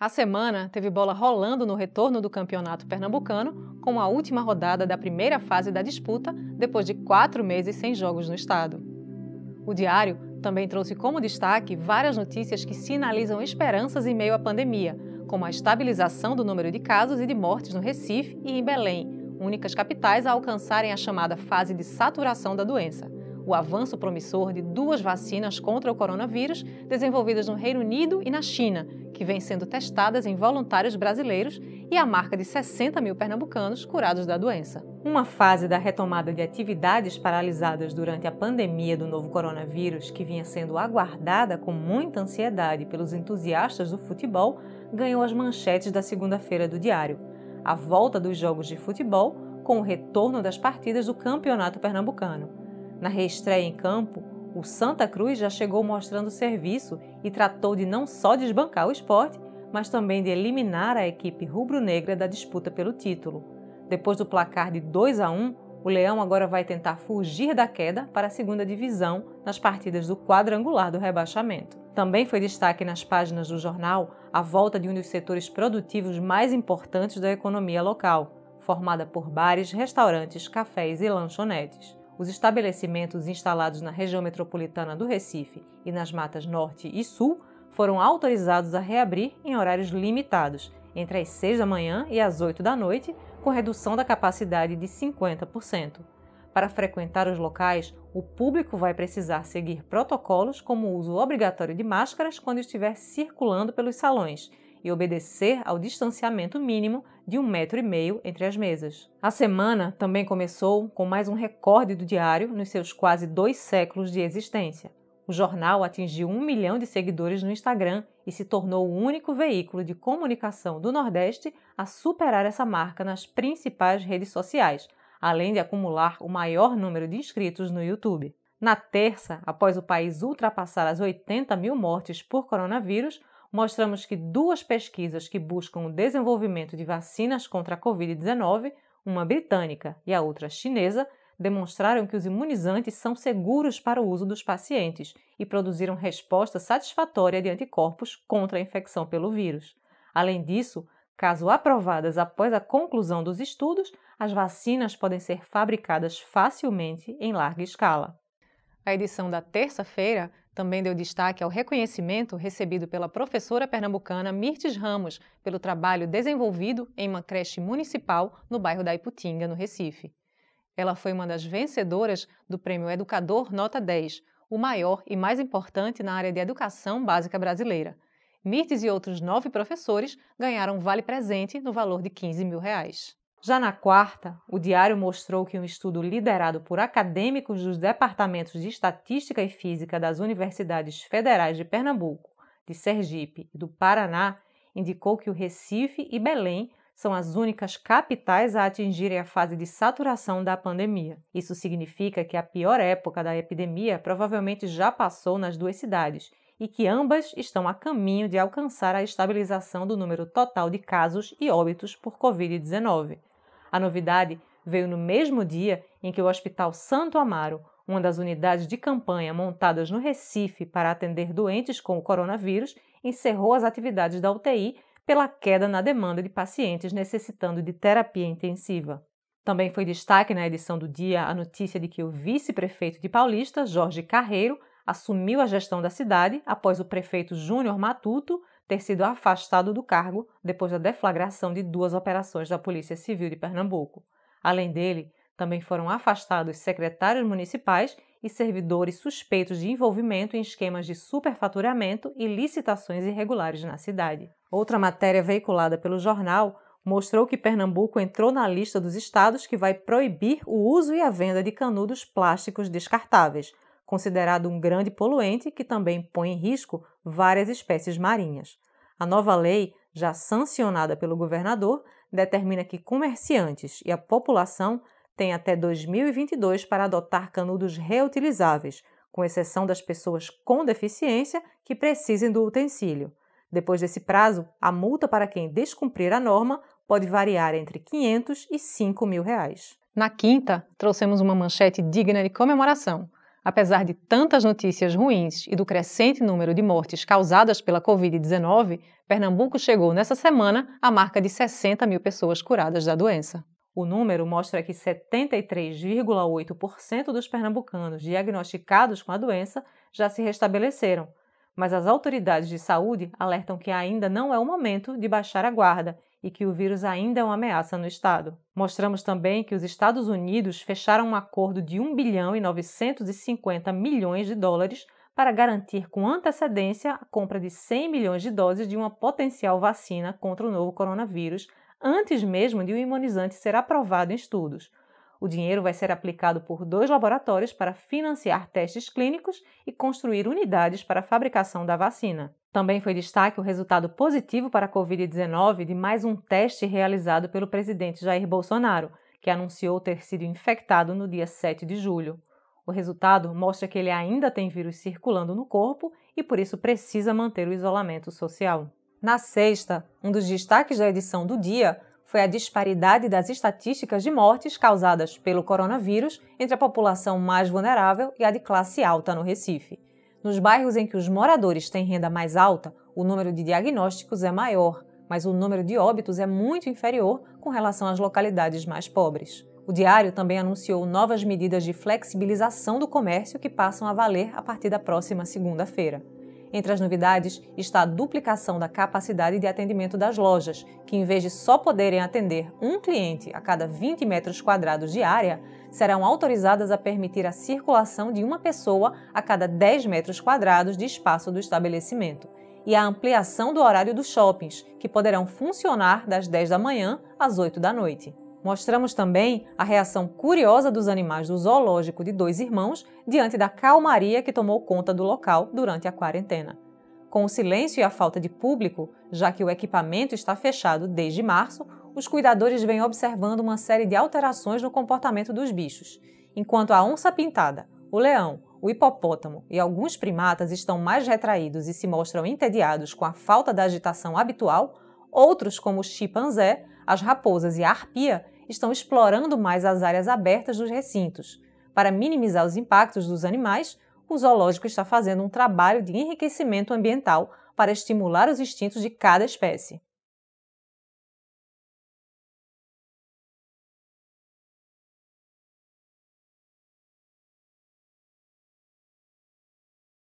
A semana teve bola rolando no retorno do campeonato pernambucano, com a última rodada da primeira fase da disputa, depois de quatro meses sem jogos no estado. O Diário também trouxe como destaque várias notícias que sinalizam esperanças em meio à pandemia, como a estabilização do número de casos e de mortes no Recife e em Belém, únicas capitais a alcançarem a chamada fase de saturação da doença o avanço promissor de duas vacinas contra o coronavírus desenvolvidas no Reino Unido e na China, que vem sendo testadas em voluntários brasileiros e a marca de 60 mil pernambucanos curados da doença. Uma fase da retomada de atividades paralisadas durante a pandemia do novo coronavírus, que vinha sendo aguardada com muita ansiedade pelos entusiastas do futebol, ganhou as manchetes da segunda-feira do Diário. A volta dos jogos de futebol com o retorno das partidas do Campeonato Pernambucano. Na reestreia em campo, o Santa Cruz já chegou mostrando serviço e tratou de não só desbancar o esporte, mas também de eliminar a equipe rubro-negra da disputa pelo título. Depois do placar de 2 a 1, o Leão agora vai tentar fugir da queda para a segunda divisão nas partidas do quadrangular do rebaixamento. Também foi destaque nas páginas do jornal a volta de um dos setores produtivos mais importantes da economia local, formada por bares, restaurantes, cafés e lanchonetes os estabelecimentos instalados na região metropolitana do Recife e nas matas norte e sul foram autorizados a reabrir em horários limitados, entre as 6 da manhã e as 8 da noite, com redução da capacidade de 50%. Para frequentar os locais, o público vai precisar seguir protocolos como o uso obrigatório de máscaras quando estiver circulando pelos salões e obedecer ao distanciamento mínimo de um metro e meio entre as mesas. A semana também começou com mais um recorde do diário nos seus quase dois séculos de existência. O jornal atingiu um milhão de seguidores no Instagram e se tornou o único veículo de comunicação do Nordeste a superar essa marca nas principais redes sociais, além de acumular o maior número de inscritos no YouTube. Na terça, após o país ultrapassar as 80 mil mortes por coronavírus, mostramos que duas pesquisas que buscam o desenvolvimento de vacinas contra a Covid-19, uma britânica e a outra chinesa, demonstraram que os imunizantes são seguros para o uso dos pacientes e produziram resposta satisfatória de anticorpos contra a infecção pelo vírus. Além disso, caso aprovadas após a conclusão dos estudos, as vacinas podem ser fabricadas facilmente em larga escala. A edição da terça-feira também deu destaque ao reconhecimento recebido pela professora pernambucana Mirtes Ramos pelo trabalho desenvolvido em uma creche municipal no bairro da Iputinga, no Recife. Ela foi uma das vencedoras do Prêmio Educador Nota 10, o maior e mais importante na área de educação básica brasileira. Mirtes e outros nove professores ganharam um vale-presente no valor de 15 mil reais. Já na quarta, o diário mostrou que um estudo liderado por acadêmicos dos departamentos de Estatística e Física das Universidades Federais de Pernambuco, de Sergipe e do Paraná indicou que o Recife e Belém são as únicas capitais a atingirem a fase de saturação da pandemia. Isso significa que a pior época da epidemia provavelmente já passou nas duas cidades e que ambas estão a caminho de alcançar a estabilização do número total de casos e óbitos por Covid-19. A novidade veio no mesmo dia em que o Hospital Santo Amaro, uma das unidades de campanha montadas no Recife para atender doentes com o coronavírus, encerrou as atividades da UTI pela queda na demanda de pacientes necessitando de terapia intensiva. Também foi destaque na edição do dia a notícia de que o vice-prefeito de Paulista, Jorge Carreiro, assumiu a gestão da cidade após o prefeito Júnior Matuto ter sido afastado do cargo depois da deflagração de duas operações da Polícia Civil de Pernambuco. Além dele, também foram afastados secretários municipais e servidores suspeitos de envolvimento em esquemas de superfaturamento e licitações irregulares na cidade. Outra matéria veiculada pelo jornal mostrou que Pernambuco entrou na lista dos estados que vai proibir o uso e a venda de canudos plásticos descartáveis, considerado um grande poluente que também põe em risco várias espécies marinhas. A nova lei, já sancionada pelo governador, determina que comerciantes e a população têm até 2022 para adotar canudos reutilizáveis, com exceção das pessoas com deficiência que precisem do utensílio. Depois desse prazo, a multa para quem descumprir a norma pode variar entre 500 e 5 mil reais. Na quinta, trouxemos uma manchete digna de comemoração apesar de tantas notícias ruins e do crescente número de mortes causadas pela Covid-19, Pernambuco chegou nessa semana à marca de 60 mil pessoas curadas da doença. O número mostra que 73,8% dos pernambucanos diagnosticados com a doença já se restabeleceram, mas as autoridades de saúde alertam que ainda não é o momento de baixar a guarda e que o vírus ainda é uma ameaça no estado. Mostramos também que os Estados Unidos fecharam um acordo de 1 bilhão e 950 milhões de dólares para garantir com antecedência a compra de 100 milhões de doses de uma potencial vacina contra o novo coronavírus antes mesmo de o um imunizante ser aprovado em estudos. O dinheiro vai ser aplicado por dois laboratórios para financiar testes clínicos e construir unidades para a fabricação da vacina. Também foi destaque o resultado positivo para a Covid-19 de mais um teste realizado pelo presidente Jair Bolsonaro, que anunciou ter sido infectado no dia 7 de julho. O resultado mostra que ele ainda tem vírus circulando no corpo e por isso precisa manter o isolamento social. Na sexta, um dos destaques da edição do dia foi a disparidade das estatísticas de mortes causadas pelo coronavírus entre a população mais vulnerável e a de classe alta no Recife. Nos bairros em que os moradores têm renda mais alta, o número de diagnósticos é maior, mas o número de óbitos é muito inferior com relação às localidades mais pobres. O diário também anunciou novas medidas de flexibilização do comércio que passam a valer a partir da próxima segunda-feira. Entre as novidades está a duplicação da capacidade de atendimento das lojas, que em vez de só poderem atender um cliente a cada 20 metros quadrados de área, serão autorizadas a permitir a circulação de uma pessoa a cada 10 metros quadrados de espaço do estabelecimento. E a ampliação do horário dos shoppings, que poderão funcionar das 10 da manhã às 8 da noite. Mostramos também a reação curiosa dos animais do zoológico de dois irmãos diante da calmaria que tomou conta do local durante a quarentena. Com o silêncio e a falta de público, já que o equipamento está fechado desde março, os cuidadores vêm observando uma série de alterações no comportamento dos bichos. Enquanto a onça pintada, o leão, o hipopótamo e alguns primatas estão mais retraídos e se mostram entediados com a falta da agitação habitual, outros, como o chimpanzé, as raposas e a arpia estão explorando mais as áreas abertas dos recintos. Para minimizar os impactos dos animais, o zoológico está fazendo um trabalho de enriquecimento ambiental para estimular os instintos de cada espécie.